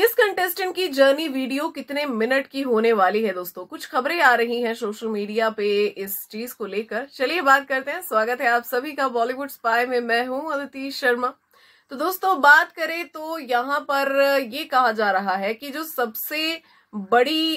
किस कंटेस्टेंट की journey video कितने मिनट की होने वाली है दोस्तों कुछ खबरें आ रही हैं सोशल मीडिया पे इस चीज को लेकर चलिए बात करते हैं स्वागत है आप सभी का बॉलीवुड स्पाई में मैं हूं अदिति शर्मा तो दोस्तों बात करें तो यहां पर ये कहा जा रहा है कि जो सबसे बड़ी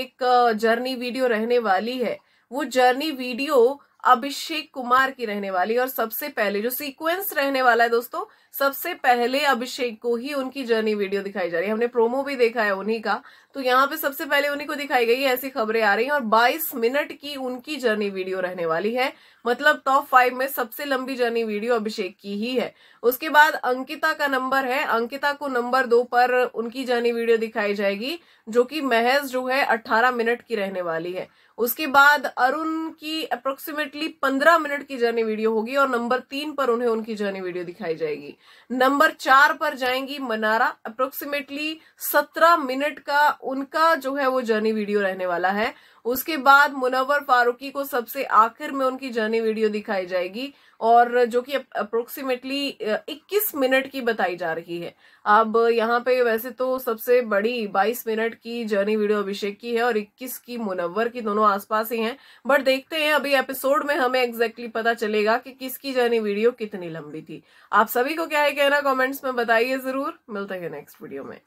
एक जर्नी वीडियो रहने वाली है वो जर्नी वीडियो अभिषेक कुमार की रहने वाली और सबसे पहले जो सीक्वेंस रहने वाला है दोस्तों सबसे पहले अभिषेक को ही उनकी जर्नी वीडियो दिखाई जा रही है हमने प्रोमो भी देखा है उन्हीं का तो यहाँ पे सबसे पहले उन्हीं को दिखाई गई है ऐसी खबरें आ रही हैं और 22 मिनट की उनकी जर्नी वीडियो रहने वाली है मतलब टॉप फाइव में सबसे लंबी जर्नी वीडियो अभिषेक की ही है उसके बाद अंकिता का नंबर है अंकिता को नंबर दो पर उनकी जर्नी वीडियो दिखाई जाएगी जो कि महज जो है अट्ठारह मिनट की रहने वाली है उसके बाद अरुण की अप्रोक्सीमेटली एग्जैक्टली पंद्रह मिनट की जर्नी वीडियो होगी और नंबर तीन पर उन्हें उनकी जर्नी वीडियो दिखाई जाएगी नंबर चार पर जाएंगी मनारा अप्रोक्सीमेटली सत्रह मिनट का उनका जो है वो जर्नी वीडियो रहने वाला है उसके बाद मुनवर फारूकी को सबसे आखिर में उनकी जर्नी वीडियो दिखाई जाएगी और जो कि अप्रोक्सीमेटली 21 मिनट की बताई जा रही है अब यहाँ पे वैसे तो सबसे बड़ी 22 मिनट की जर्नी वीडियो अभिषेक की है और 21 की मुनवर की दोनों आसपास ही हैं बट देखते हैं अभी एपिसोड में हमें एग्जैक्टली पता चलेगा कि किसकी जर्नी वीडियो कितनी लंबी थी आप सभी को क्या है कहना कॉमेंट्स में बताइए जरूर मिलते हैं नेक्स्ट वीडियो में